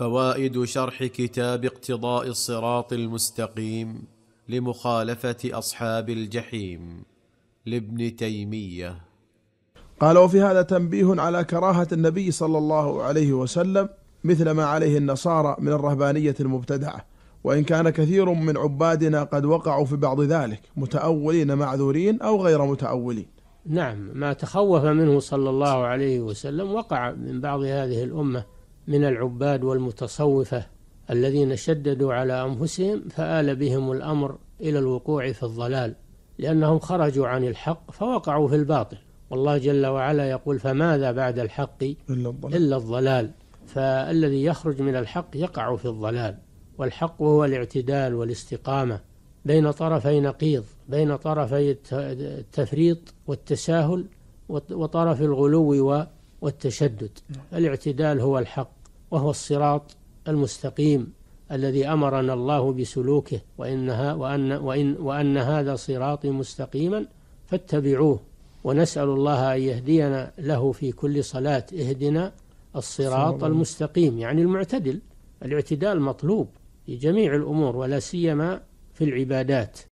فوائد شرح كتاب اقتضاء الصراط المستقيم لمخالفه اصحاب الجحيم لابن تيميه قال وفي هذا تنبيه على كراهه النبي صلى الله عليه وسلم مثل ما عليه النصارى من الرهبانيه المبتدعه وان كان كثير من عبادنا قد وقعوا في بعض ذلك متاولين معذورين او غير متاولين نعم ما تخوف منه صلى الله عليه وسلم وقع من بعض هذه الامه من العباد والمتصوفة الذين شددوا على أنفسهم فآل بهم الأمر إلى الوقوع في الضلال لأنهم خرجوا عن الحق فوقعوا في الباطل والله جل وعلا يقول فماذا بعد الحق إلا الضلال فالذي يخرج من الحق يقع في الضلال والحق هو الاعتدال والاستقامة بين طرفي نقيض بين طرفي التفريط والتساهل وطرف الغلو والتشدد نعم. الاعتدال هو الحق وهو الصراط المستقيم الذي أمرنا الله بسلوكه وإنها وأن, وإن, وأن هذا صراطي مستقيما فاتبعوه ونسأل الله أن يهدينا له في كل صلاة اهدنا الصراط المستقيم يعني المعتدل الاعتدال مطلوب في جميع الأمور ولا سيما في العبادات